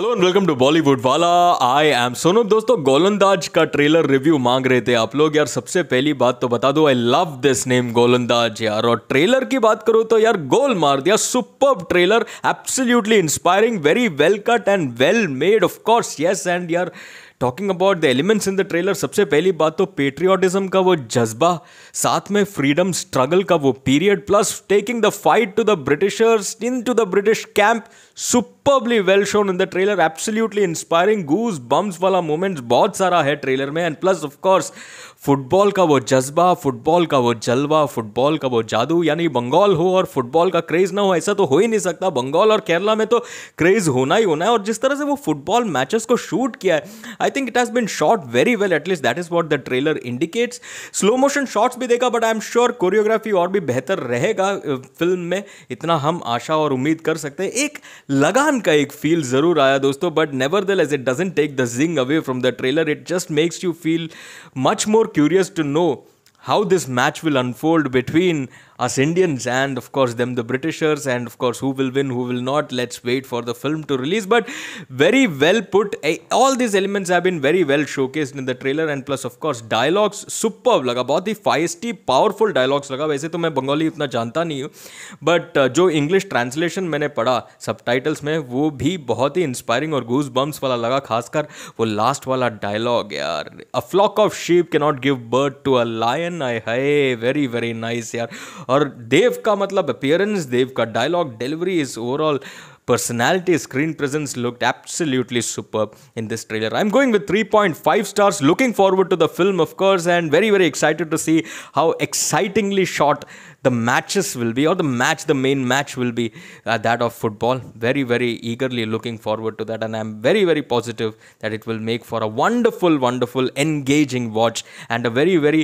Hello and welcome to Bollywood वाला I M Sonu दोस्तों गोलंदाज का ट्रेलर रिव्यू मांग रहे थे आप लोग यार सबसे पहली बात तो बता दो आई लव दिस नेम गोलंदाज यार और ट्रेलर की बात करो तो यार गोल मार दिया super trailer absolutely inspiring very well cut and well made of course yes and यार talking about the elements in the trailer सबसे पहली बात तो पेट्रियाटिज्म का वो जज्बा साथ में फ्रीडम स्ट्रगल का वो period plus taking the fight to the britishers into the British camp superbly well shown in the trailer absolutely inspiring goose bumps वाला मोमेंट्स बहुत सारा है ट्रेलर में एंड प्लस ऑफकोर्स फुटबॉल का वो जज्बा फुटबॉल का वो जलवा फुटबॉल का वो जादू यानी बंगाल हो और फुटबॉल का क्रेज ना हो ऐसा तो हो ही नहीं सकता बंगाल और केरला में तो क्रेज होना ही होना है और जिस तरह से वो फुटबॉल मैचेस को शूट किया है I think it has been shot very well at least that is what the trailer indicates slow motion shots भी देखा but I am sure choreography और भी बेहतर रहेगा फिल्म में इतना हम आशा और उम्मीद कर सकते हैं एक लगान का एक फील जरूर आया दोस्तों but never dull as it doesn't take the zing away from the trailer it just makes you feel much more curious to know how this match will unfold between us Indians and, of course, them, the Britishers, and, of course, who will win, who will not. Let's wait for the film to release. But very well put. All these elements have been very well showcased in the trailer, and plus, of course, dialogues superb लगा बहुत ही powerful dialogues dialogues लगा वैसे तो मैं बंगाली उतना जानता नहीं हूँ बट जो English translation मैंने पढ़ा subtitles में वो भी बहुत ही inspiring और goosebumps वाला लगा खासकर वो last वाला dialogue. यार a flock of sheep cannot give birth to a lion. Villain very, hi very very nice यार और देव का मतलब अपियरेंस देव का dialogue delivery is overall personality screen presence looked absolutely superb in this trailer i'm going with 3.5 stars looking forward to the film of course and very very excited to see how excitingly shot the matches will be or the match the main match will be uh, that of football very very eagerly looking forward to that and i'm very very positive that it will make for a wonderful wonderful engaging watch and a very very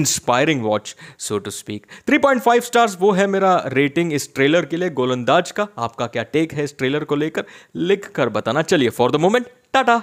inspiring watch so to speak 3.5 stars wo hai mera rating is trailer ke liye golandaj ka aapka kya take hai is trailer ko lekar likh kar batana chaliye for the moment tata